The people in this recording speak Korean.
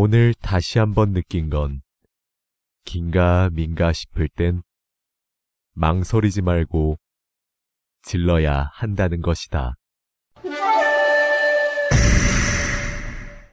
오늘 다시 한번 느낀 건 긴가 민가 싶을 땐 망설이지 말고 질러야 한다는 것이다.